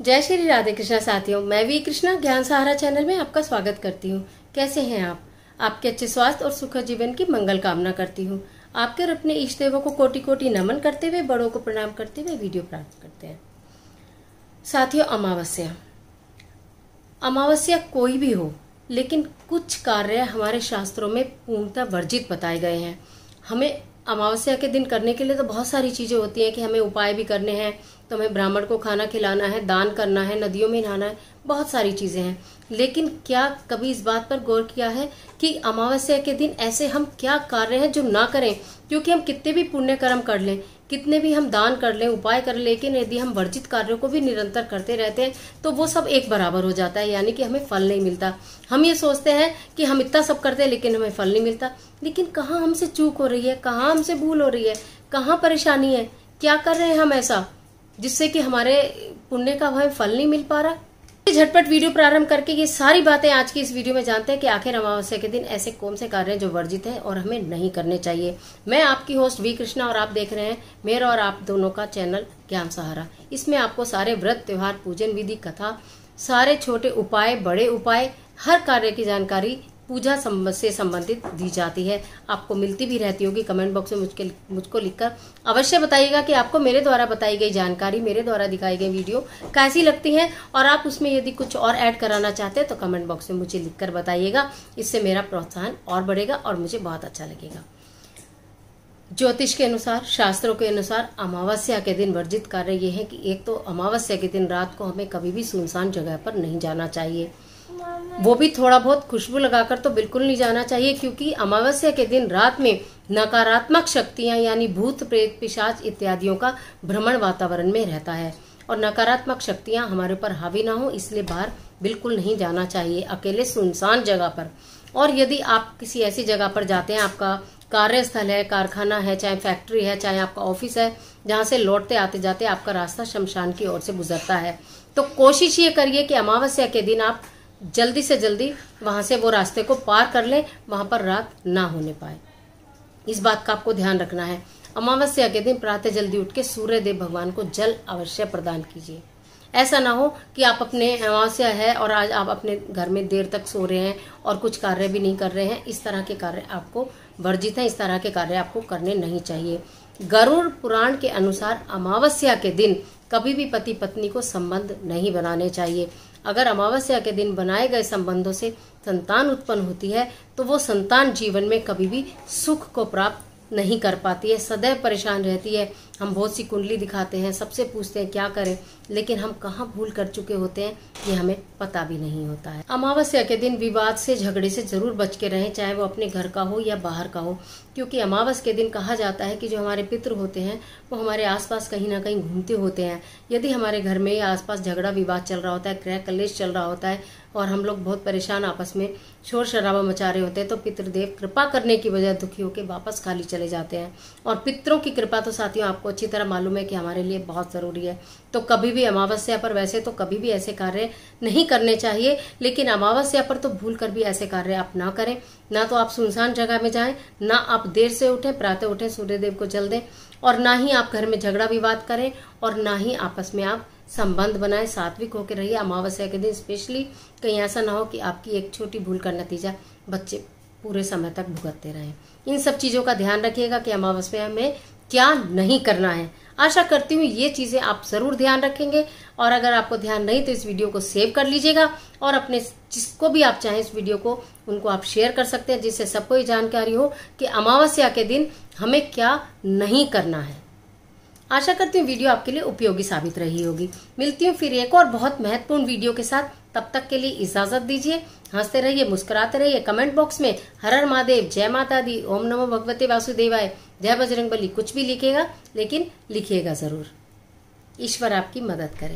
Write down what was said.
जय श्री राधे कृष्णा साथियों मैं भी कृष्णा ज्ञान सहारा चैनल में आपका स्वागत करती हूँ कैसे हैं आप आपके अच्छे स्वास्थ्य और सुखद जीवन की मंगल कामना करती हूँ आपके और अपने इष्ट देवों को कोटि कोटि नमन करते हुए बड़ों को प्रणाम करते हुए वीडियो प्राप्त करते हैं साथियों अमावस्या अमावस्या कोई भी हो लेकिन कुछ कार्य हमारे शास्त्रों में पूर्णतः वर्जित बताए गए हैं हमें अमावस्या के दिन करने के लिए तो बहुत सारी चीज़ें होती हैं कि हमें उपाय भी करने हैं तो हमें ब्राह्मण को खाना खिलाना है दान करना है नदियों में नहाना है बहुत सारी चीज़ें हैं लेकिन क्या कभी इस बात पर गौर किया है कि अमावस्या के दिन ऐसे हम क्या कार्य हैं जो ना करें क्योंकि हम कितने भी पुण्य कर्म कर लें कितने भी हम दान कर लें उपाय कर लें लेकिन यदि हम वर्जित कार्यों को भी निरंतर करते रहते हैं तो वो सब एक बराबर हो जाता है यानी कि हमें फल नहीं मिलता हम ये सोचते हैं कि हम इतना सब करते हैं लेकिन हमें फल नहीं मिलता लेकिन कहाँ हमसे चूक हो रही है कहाँ हमसे भूल हो रही है कहाँ परेशानी है क्या कर रहे हैं हम ऐसा जिससे कि हमारे पुण्य का हमें फल नहीं मिल पा रहा झटपट वीडियो प्रारंभ करके ये सारी बातें आज की इस वीडियो में जानते हैं कि आखिर अमावस्या के दिन ऐसे कौन से कार्य हैं जो वर्जित हैं और हमें नहीं करने चाहिए मैं आपकी होस्ट वी कृष्णा और आप देख रहे हैं मेरा और आप दोनों का चैनल ज्ञान सहारा इसमें आपको सारे व्रत त्योहार पूजन विधि कथा सारे छोटे उपाय बड़े उपाय हर कार्य की जानकारी पूजा से संबंधित दी जाती है आपको मिलती भी रहती होगी कमेंट बॉक्स में मुझके मुझको लिखकर अवश्य बताइएगा कि आपको मेरे द्वारा बताई गई जानकारी मेरे द्वारा दिखाई गई वीडियो कैसी लगती है और आप उसमें यदि कुछ और ऐड कराना चाहते हैं तो कमेंट बॉक्स में मुझे लिखकर बताइएगा इससे मेरा प्रोत्साहन और बढ़ेगा और मुझे बहुत अच्छा लगेगा ज्योतिष के अनुसार शास्त्रों के अनुसार अमावस्या के दिन वर्जित कार्य ये है कि एक तो अमावस्या के दिन रात को हमें कभी भी सुनसान जगह पर नहीं जाना चाहिए वो भी थोड़ा बहुत खुशबू लगाकर तो बिल्कुल नहीं जाना चाहिए क्योंकि अमावस्या के दिन रात में नकारात्मक शक्तियां यानी भूत प्रेत पिशाच इत्यादियों का भ्रमण वातावरण में रहता है और नकारात्मक शक्तियां हमारे ऊपर हावी ना हो इसलिए बाहर बिल्कुल नहीं जाना चाहिए अकेले सुनसान जगह पर और यदि आप किसी ऐसी जगह पर जाते हैं आपका कार्यस्थल है कारखाना है चाहे फैक्ट्री है चाहे आपका ऑफिस है जहाँ से लौटते आते जाते आपका रास्ता शमशान की ओर से गुजरता है तो कोशिश ये करिए कि अमावस्या के दिन आप जल्दी से जल्दी वहां से वो रास्ते को पार कर ले वहां पर रात ना होने पाए इस बात का आपको ध्यान रखना है अमावस्या के दिन प्रातः जल्दी उठ के सूर्य देव भगवान को जल अवश्य प्रदान कीजिए ऐसा ना हो कि आप अपने अमावस्या है और आज आप अपने घर में देर तक सो रहे हैं और कुछ कार्य भी नहीं कर रहे हैं इस तरह के कार्य आपको वर्जित हैं इस तरह के कार्य आपको करने नहीं चाहिए गरुड़ पुराण के अनुसार अमावस्या के दिन कभी भी पति पत्नी को संबंध नहीं बनाने चाहिए अगर अमावस्या के दिन बनाए गए संबंधों से संतान उत्पन्न होती है तो वो संतान जीवन में कभी भी सुख को प्राप्त नहीं कर पाती है सदैव परेशान रहती है हम बहुत सी कुंडली दिखाते हैं सबसे पूछते हैं क्या करें लेकिन हम कहाँ भूल कर चुके होते हैं ये हमें पता भी नहीं होता है अमावस्या के दिन विवाद से झगड़े से जरूर बच के रहें चाहे वो अपने घर का हो या बाहर का हो क्योंकि अमावस के दिन कहा जाता है कि जो हमारे पितृ होते हैं वो हमारे आसपास कहीं ना कहीं घूमते होते हैं यदि हमारे घर में या आसपास झगड़ा विवाद चल रहा होता है क्रह कलेश चल रहा होता है और हम लोग बहुत परेशान आपस में शोर शराबा मचा रहे होते हैं तो पितृदेव कृपा करने की बजाय दुखी होकर वापस खाली चले जाते हैं और पितरों की कृपा तो साथियों आपको आपको अच्छी तरह मालूम है कि हमारे लिए बहुत ज़रूरी है तो कभी भी अमावस्या पर वैसे तो कभी भी ऐसे कार्य नहीं करने चाहिए लेकिन अमावस्या पर तो भूल कर भी ऐसे कार्य आप ना करें ना तो आप सुनसान जगह में जाएं ना आप देर से उठें प्रातः उठें सूर्यदेव को जल दें और ना ही आप घर में झगड़ा विवाद करें और ना ही आपस में आप संबंध बनाए सात्विक होकर रहिए अमावस्या के दिन स्पेशली कहीं ऐसा ना हो कि आपकी एक छोटी भूल का नतीजा बच्चे पूरे समय तक भुगतते रहें इन सब चीज़ों का ध्यान रखिएगा कि अमावस्या में क्या नहीं करना है आशा करती हूँ ये चीज़ें आप ज़रूर ध्यान रखेंगे और अगर आपको ध्यान नहीं तो इस वीडियो को सेव कर लीजिएगा और अपने जिसको भी आप चाहें इस वीडियो को उनको आप शेयर कर सकते हैं जिससे सबको ये जानकारी हो कि अमावस्या के दिन हमें क्या नहीं करना है आशा करती हूँ वीडियो आपके लिए उपयोगी साबित रही होगी मिलती हूँ फिर एक और बहुत महत्वपूर्ण वीडियो के साथ तब तक के लिए इजाजत दीजिए हंसते रहिए मुस्कुराते रहिए कमेंट बॉक्स में हर हर महादेव जय माता दी ओम नमो भगवते वासुदेवाय जय बजरंग बली कुछ भी लिखेगा लेकिन लिखिएगा जरूर ईश्वर आपकी मदद करे